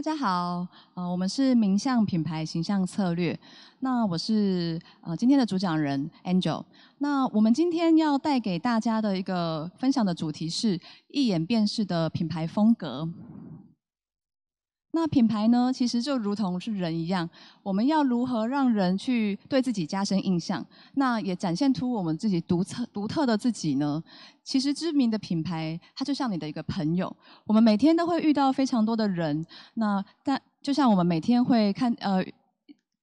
大家好，呃，我们是名相品牌形象策略，那我是呃今天的主讲人 Angel，那我们今天要带给大家的一个分享的主题是一眼辨识的品牌风格。那品牌呢？其实就如同是人一样，我们要如何让人去对自己加深印象？那也展现出我们自己独特、独特的自己呢？其实知名的品牌，它就像你的一个朋友，我们每天都会遇到非常多的人。那但就像我们每天会看呃，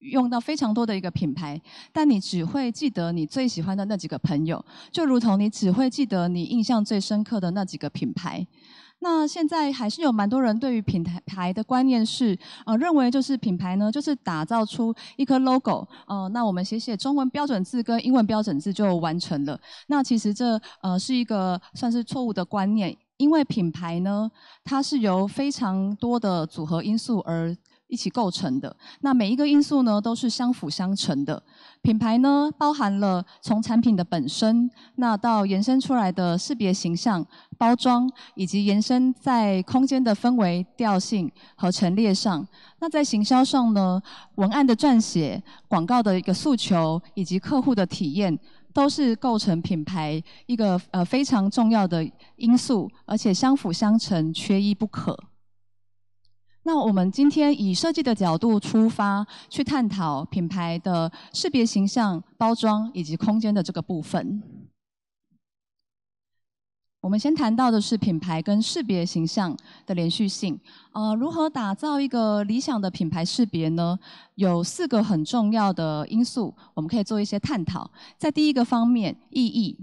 用到非常多的一个品牌，但你只会记得你最喜欢的那几个朋友，就如同你只会记得你印象最深刻的那几个品牌。那现在还是有蛮多人对于品牌牌的观念是，呃，认为就是品牌呢，就是打造出一颗 logo，呃，那我们写写中文标准字跟英文标准字就完成了。那其实这呃是一个算是错误的观念，因为品牌呢，它是由非常多的组合因素而。一起构成的。那每一个因素呢，都是相辅相成的。品牌呢，包含了从产品的本身，那到延伸出来的识别形象、包装，以及延伸在空间的氛围调性和陈列上。那在行销上呢，文案的撰写、广告的一个诉求，以及客户的体验，都是构成品牌一个呃非常重要的因素，而且相辅相成，缺一不可。那我们今天以设计的角度出发，去探讨品牌的识别形象、包装以及空间的这个部分。我们先谈到的是品牌跟识别形象的连续性。呃，如何打造一个理想的品牌识别呢？有四个很重要的因素，我们可以做一些探讨。在第一个方面，意义。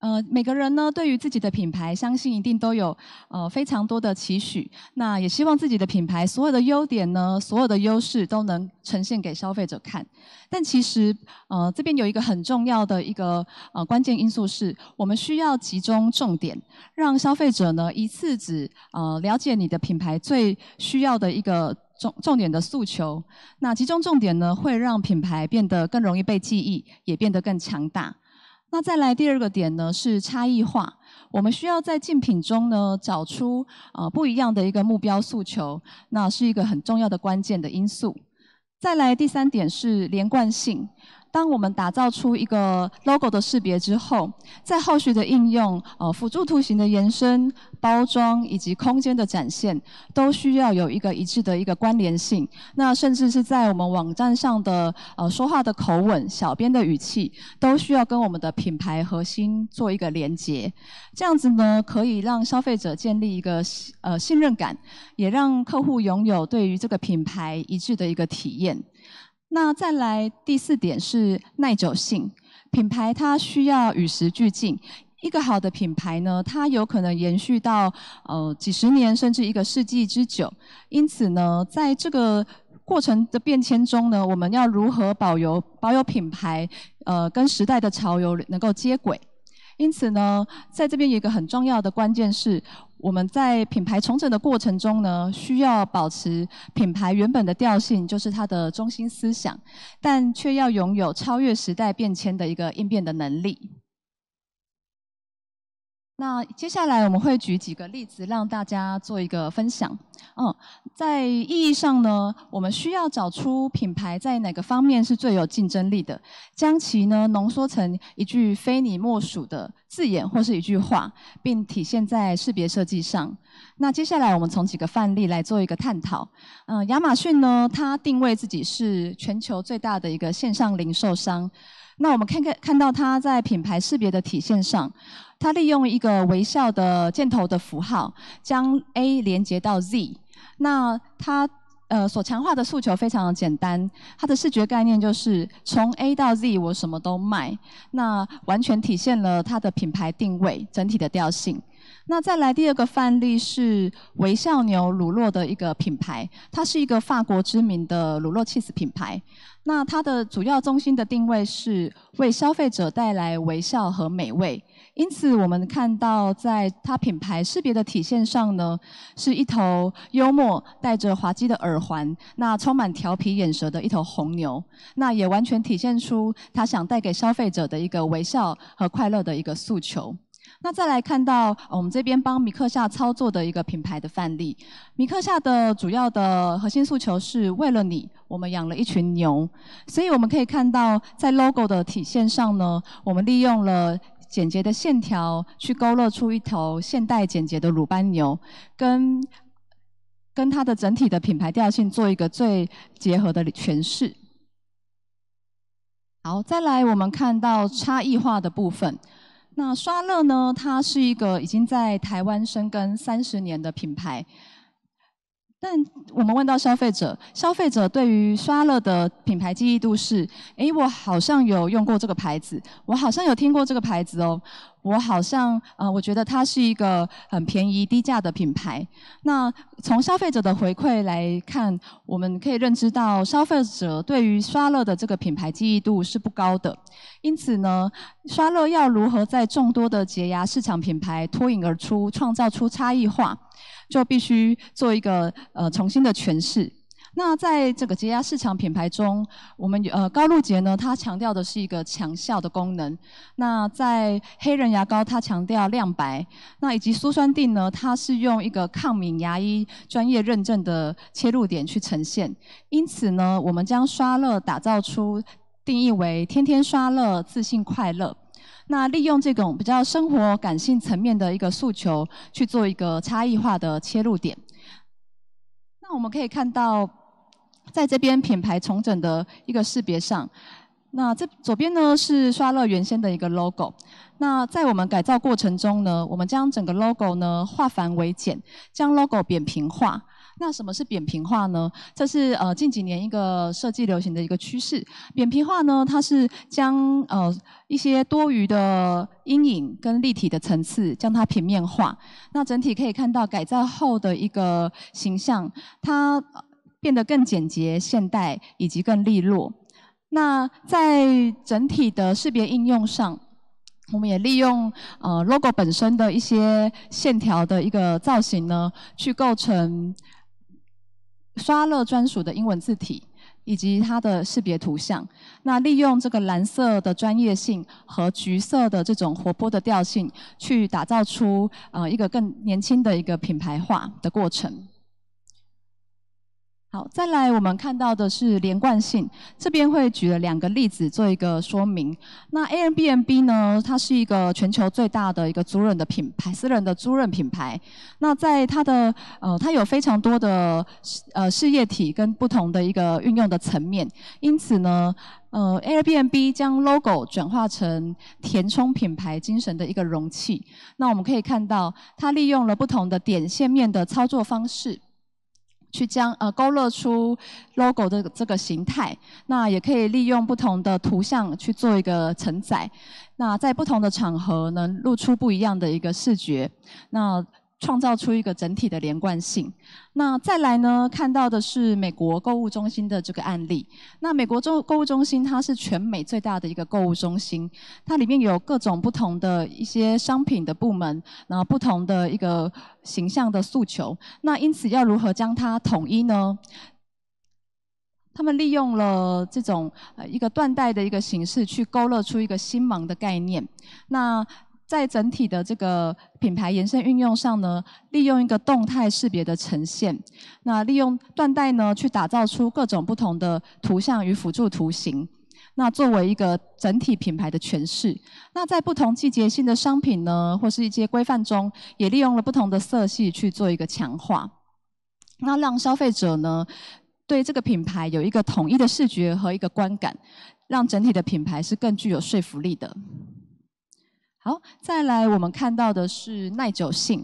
呃，每个人呢，对于自己的品牌，相信一定都有呃非常多的期许。那也希望自己的品牌所有的优点呢，所有的优势都能呈现给消费者看。但其实，呃，这边有一个很重要的一个呃关键因素是，我们需要集中重点，让消费者呢一次只呃了解你的品牌最需要的一个重重点的诉求。那集中重点呢，会让品牌变得更容易被记忆，也变得更强大。那再来第二个点呢，是差异化。我们需要在竞品中呢，找出啊不一样的一个目标诉求，那是一个很重要的关键的因素。再来第三点是连贯性。当我们打造出一个 logo 的识别之后，在后续的应用、呃辅助图形的延伸、包装以及空间的展现，都需要有一个一致的一个关联性。那甚至是在我们网站上的呃说话的口吻、小编的语气，都需要跟我们的品牌核心做一个连接。这样子呢，可以让消费者建立一个呃信任感，也让客户拥有对于这个品牌一致的一个体验。那再来第四点是耐久性，品牌它需要与时俱进。一个好的品牌呢，它有可能延续到呃几十年甚至一个世纪之久。因此呢，在这个过程的变迁中呢，我们要如何保有保有品牌？呃，跟时代的潮流能够接轨。因此呢，在这边有一个很重要的关键是。我们在品牌重整的过程中呢，需要保持品牌原本的调性，就是它的中心思想，但却要拥有超越时代变迁的一个应变的能力。那接下来我们会举几个例子，让大家做一个分享。嗯，在意义上呢，我们需要找出品牌在哪个方面是最有竞争力的，将其呢浓缩成一句非你莫属的字眼或是一句话，并体现在识别设计上。那接下来我们从几个范例来做一个探讨。嗯，亚马逊呢，它定位自己是全球最大的一个线上零售商。那我们看看看到它在品牌识别的体现上，它利用一个微笑的箭头的符号，将 A 连接到 Z。那它呃所强化的诉求非常的简单，它的视觉概念就是从 A 到 Z 我什么都卖，那完全体现了它的品牌定位整体的调性。那再来第二个范例是微笑牛乳酪的一个品牌，它是一个法国知名的乳酪 cheese 品牌。那它的主要中心的定位是为消费者带来微笑和美味。因此，我们看到在它品牌识别的体现上呢，是一头幽默、带着滑稽的耳环、那充满调皮眼舌的一头红牛。那也完全体现出它想带给消费者的一个微笑和快乐的一个诉求。那再来看到我们这边帮米克夏操作的一个品牌的范例，米克夏的主要的核心诉求是为了你，我们养了一群牛，所以我们可以看到在 logo 的体现上呢，我们利用了简洁的线条去勾勒出一头现代简洁的鲁班牛，跟跟它的整体的品牌调性做一个最结合的诠释。好，再来我们看到差异化的部分。那刷乐呢？它是一个已经在台湾生根三十年的品牌。但我们问到消费者，消费者对于刷乐的品牌记忆度是：诶，我好像有用过这个牌子，我好像有听过这个牌子哦，我好像呃，我觉得它是一个很便宜、低价的品牌。那从消费者的回馈来看，我们可以认知到，消费者对于刷乐的这个品牌记忆度是不高的。因此呢，刷乐要如何在众多的洁牙市场品牌脱颖而出，创造出差异化？就必须做一个呃重新的诠释。那在这个洁牙市场品牌中，我们呃高露洁呢，它强调的是一个强效的功能。那在黑人牙膏，它强调亮白。那以及苏酸锭呢，它是用一个抗敏牙医专业认证的切入点去呈现。因此呢，我们将刷乐打造出定义为天天刷乐，自信快乐。那利用这种比较生活感性层面的一个诉求，去做一个差异化的切入点。那我们可以看到，在这边品牌重整的一个识别上，那这左边呢是刷乐原先的一个 logo，那在我们改造过程中呢，我们将整个 logo 呢化繁为简，将 logo 扁平化。那什么是扁平化呢？这是呃近几年一个设计流行的一个趋势。扁平化呢，它是将呃一些多余的阴影跟立体的层次将它平面化。那整体可以看到改造后的一个形象，它变得更简洁、现代以及更利落。那在整体的识别应用上，我们也利用呃 logo 本身的一些线条的一个造型呢，去构成。刷乐专属的英文字体，以及它的识别图像，那利用这个蓝色的专业性和橘色的这种活泼的调性，去打造出呃一个更年轻的一个品牌化的过程。好，再来我们看到的是连贯性，这边会举了两个例子做一个说明。那 Airbnb 呢，它是一个全球最大的一个租人的品牌，私人的租人品牌。那在它的呃，它有非常多的呃事业体跟不同的一个运用的层面，因此呢，呃 Airbnb 将 logo 转化成填充品牌精神的一个容器。那我们可以看到，它利用了不同的点线面的操作方式。去将呃勾勒出 logo 的这个形态，那也可以利用不同的图像去做一个承载，那在不同的场合能露出不一样的一个视觉，那。创造出一个整体的连贯性。那再来呢？看到的是美国购物中心的这个案例。那美国中购物中心它是全美最大的一个购物中心，它里面有各种不同的一些商品的部门，然后不同的一个形象的诉求。那因此要如何将它统一呢？他们利用了这种呃一个断代的一个形式去勾勒出一个新芒的概念。那在整体的这个品牌延伸运用上呢，利用一个动态识别的呈现，那利用断带呢，去打造出各种不同的图像与辅助图形，那作为一个整体品牌的诠释。那在不同季节性的商品呢，或是一些规范中，也利用了不同的色系去做一个强化，那让消费者呢，对这个品牌有一个统一的视觉和一个观感，让整体的品牌是更具有说服力的。好，再来我们看到的是耐久性。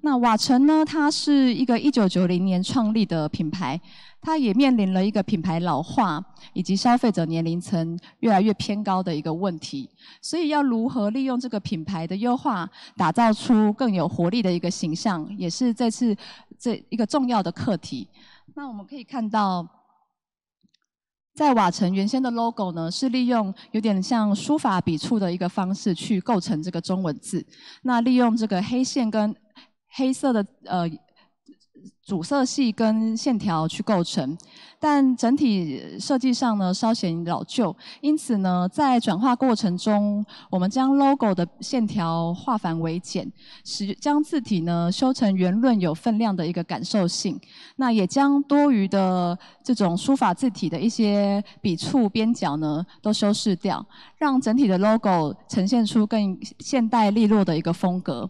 那瓦城呢？它是一个一九九零年创立的品牌，它也面临了一个品牌老化以及消费者年龄层越来越偏高的一个问题。所以，要如何利用这个品牌的优化，打造出更有活力的一个形象，也是这次这一个重要的课题。那我们可以看到。在瓦城原先的 LOGO 呢，是利用有点像书法笔触的一个方式去构成这个中文字，那利用这个黑线跟黑色的呃。主色系跟线条去构成，但整体设计上呢稍显老旧，因此呢，在转化过程中，我们将 logo 的线条化繁为简，使将字体呢修成圆润有分量的一个感受性，那也将多余的这种书法字体的一些笔触边角呢都修饰掉，让整体的 logo 呈现出更现代利落的一个风格。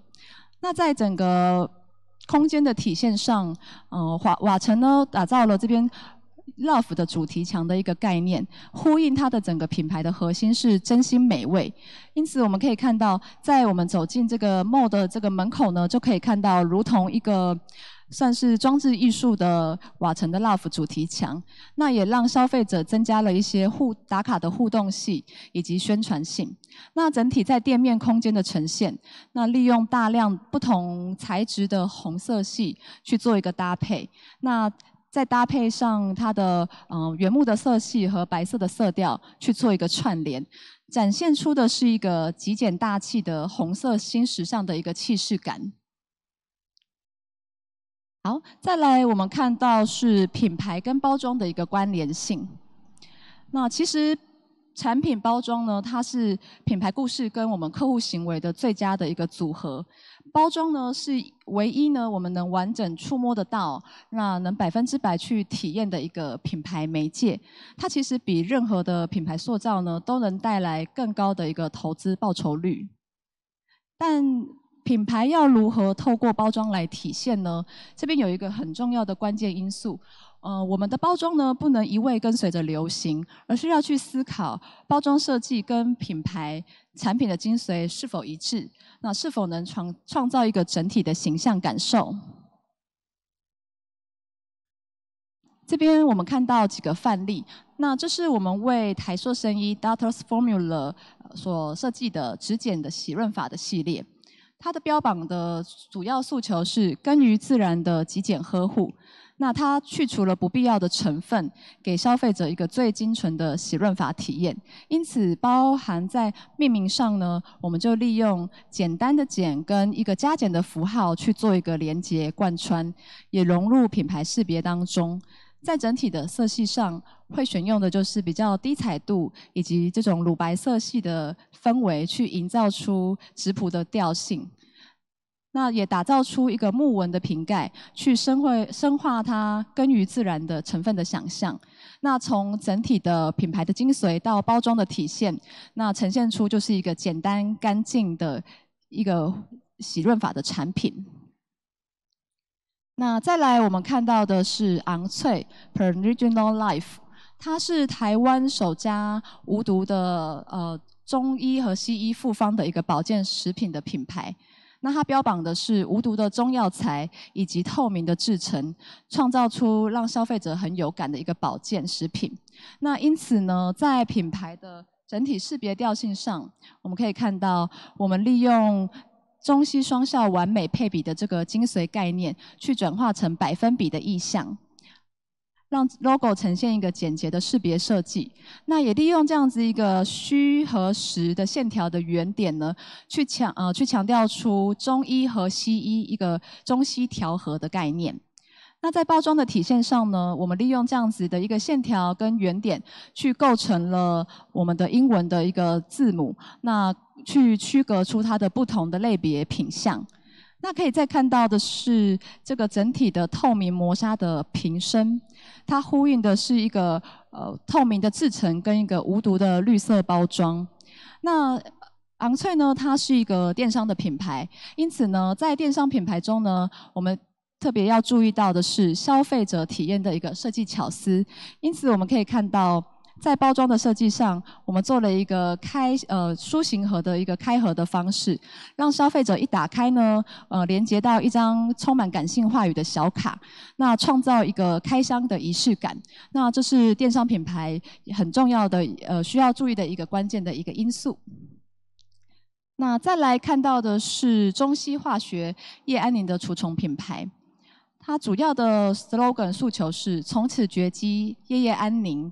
那在整个空间的体现上，嗯，瓦瓦城呢打造了这边 love 的主题墙的一个概念，呼应它的整个品牌的核心是真心美味。因此，我们可以看到，在我们走进这个 MOD 这个门口呢，就可以看到如同一个。算是装置艺术的瓦城的 Love 主题墙，那也让消费者增加了一些互打卡的互动性以及宣传性。那整体在店面空间的呈现，那利用大量不同材质的红色系去做一个搭配，那再搭配上它的嗯原木的色系和白色的色调去做一个串联，展现出的是一个极简大气的红色新时尚的一个气势感。好，再来，我们看到是品牌跟包装的一个关联性。那其实产品包装呢，它是品牌故事跟我们客户行为的最佳的一个组合。包装呢是唯一呢，我们能完整触摸得到，那能百分之百去体验的一个品牌媒介。它其实比任何的品牌塑造呢，都能带来更高的一个投资报酬率。但品牌要如何透过包装来体现呢？这边有一个很重要的关键因素，呃，我们的包装呢不能一味跟随着流行，而是要去思考包装设计跟品牌产品的精髓是否一致，那是否能创创造一个整体的形象感受？这边我们看到几个范例，那这是我们为台塑生衣 d o t t o r s Formula 所设计的直卷的洗润法的系列。它的标榜的主要诉求是根于自然的极简呵护，那它去除了不必要的成分，给消费者一个最精纯的洗润法体验。因此，包含在命名上呢，我们就利用简单的“简”跟一个加减的符号去做一个连接贯穿，也融入品牌识别当中。在整体的色系上，会选用的就是比较低彩度以及这种乳白色系的氛围，去营造出质朴的调性。那也打造出一个木纹的瓶盖，去深会深化它根于自然的成分的想象。那从整体的品牌的精髓到包装的体现，那呈现出就是一个简单干净的一个洗润法的产品。那再来，我们看到的是昂翠 p e r e o n i a l Life），它是台湾首家无毒的呃中医和西医复方的一个保健食品的品牌。那它标榜的是无毒的中药材以及透明的制成，创造出让消费者很有感的一个保健食品。那因此呢，在品牌的整体识别调性上，我们可以看到，我们利用。中西双效完美配比的这个精髓概念，去转化成百分比的意象，让 logo 呈现一个简洁的识别设计。那也利用这样子一个虚和实的线条的原点呢，去强呃去强调出中医和西医一个中西调和的概念。那在包装的体现上呢，我们利用这样子的一个线条跟圆点，去构成了我们的英文的一个字母，那去区隔出它的不同的类别品相。那可以再看到的是，这个整体的透明磨砂的瓶身，它呼应的是一个呃透明的制成跟一个无毒的绿色包装。那昂翠呢，它是一个电商的品牌，因此呢，在电商品牌中呢，我们。特别要注意到的是消费者体验的一个设计巧思，因此我们可以看到，在包装的设计上，我们做了一个开呃书形盒的一个开盒的方式，让消费者一打开呢，呃，连接到一张充满感性话语的小卡，那创造一个开箱的仪式感。那这是电商品牌很重要的呃需要注意的一个关键的一个因素。那再来看到的是中西化学叶安宁的除虫品牌。它主要的 slogan 诉求是从此绝迹，夜夜安宁。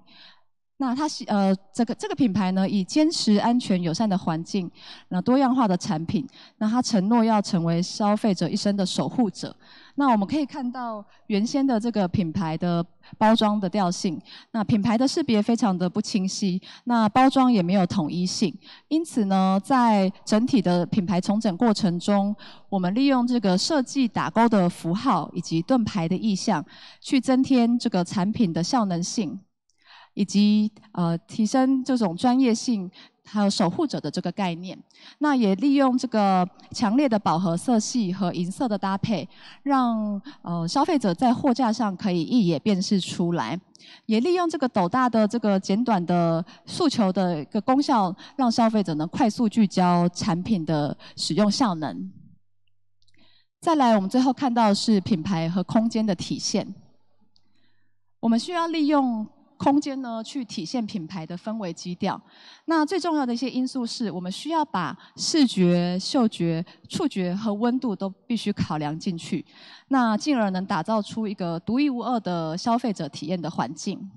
那它是呃，这个这个品牌呢，以坚持安全、友善的环境，那多样化的产品，那它承诺要成为消费者一生的守护者。那我们可以看到原先的这个品牌的包装的调性，那品牌的识别非常的不清晰，那包装也没有统一性。因此呢，在整体的品牌重整过程中，我们利用这个设计打勾的符号以及盾牌的意象，去增添这个产品的效能性。以及呃，提升这种专业性，还有守护者的这个概念。那也利用这个强烈的饱和色系和银色的搭配，让呃消费者在货架上可以一眼辨识出来。也利用这个斗大的这个简短的诉求的一个功效，让消费者能快速聚焦产品的使用效能。再来，我们最后看到是品牌和空间的体现。我们需要利用。空间呢，去体现品牌的氛围基调。那最重要的一些因素是我们需要把视觉、嗅觉、触觉和温度都必须考量进去，那进而能打造出一个独一无二的消费者体验的环境。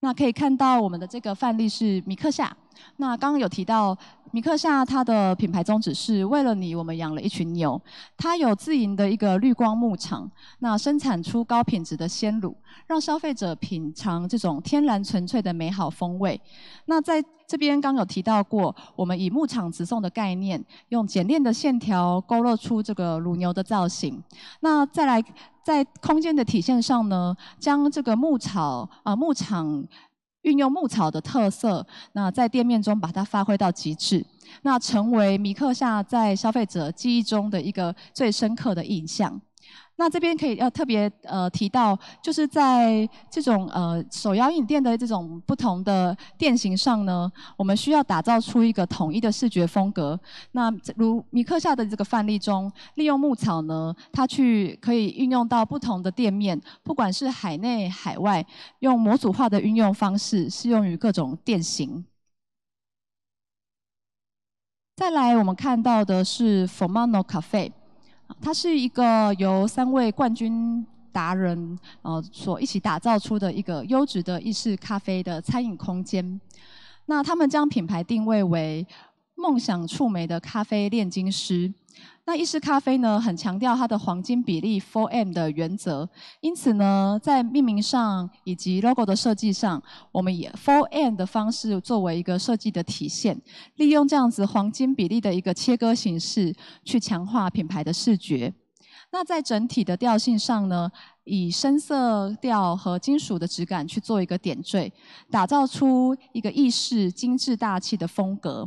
那可以看到我们的这个范例是米克夏。那刚刚有提到米克夏他的品牌宗旨是为了你，我们养了一群牛。它有自营的一个绿光牧场，那生产出高品质的鲜乳，让消费者品尝这种天然纯粹的美好风味。那在这边刚有提到过，我们以牧场直送的概念，用简练的线条勾勒出这个乳牛的造型。那再来在空间的体现上呢，将这个牧草啊牧场。运用牧草的特色，那在店面中把它发挥到极致，那成为米克夏在消费者记忆中的一个最深刻的印象。那这边可以要特别呃提到，就是在这种呃手摇饮店的这种不同的店型上呢，我们需要打造出一个统一的视觉风格。那如米克夏的这个范例中，利用牧草呢，它去可以运用到不同的店面，不管是海内海外，用模组化的运用方式，适用于各种店型。再来，我们看到的是 Formano Cafe。它是一个由三位冠军达人，呃，所一起打造出的一个优质的意式咖啡的餐饮空间。那他们将品牌定位为梦想触媒的咖啡炼金师。那意式咖啡呢，很强调它的黄金比例 f o 4M 的原则，因此呢，在命名上以及 logo 的设计上，我们以 f o 4M 的方式作为一个设计的体现，利用这样子黄金比例的一个切割形式，去强化品牌的视觉。那在整体的调性上呢，以深色调和金属的质感去做一个点缀，打造出一个意式精致大气的风格。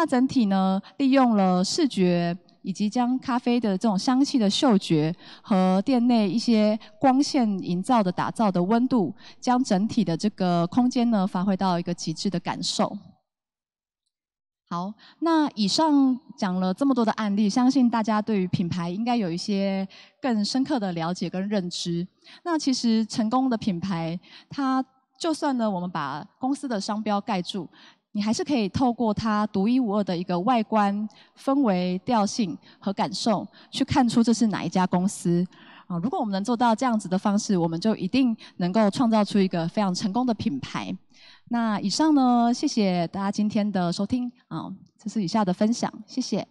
那整体呢，利用了视觉以及将咖啡的这种香气的嗅觉和店内一些光线营造的打造的温度，将整体的这个空间呢发挥到一个极致的感受。好，那以上讲了这么多的案例，相信大家对于品牌应该有一些更深刻的了解跟认知。那其实成功的品牌，它就算呢我们把公司的商标盖住。你还是可以透过它独一无二的一个外观、氛围、调性和感受，去看出这是哪一家公司啊？如果我们能做到这样子的方式，我们就一定能够创造出一个非常成功的品牌。那以上呢，谢谢大家今天的收听啊，这是以下的分享，谢谢。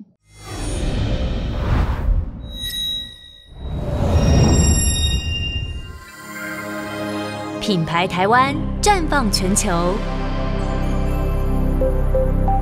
品牌台湾绽放全球。thank you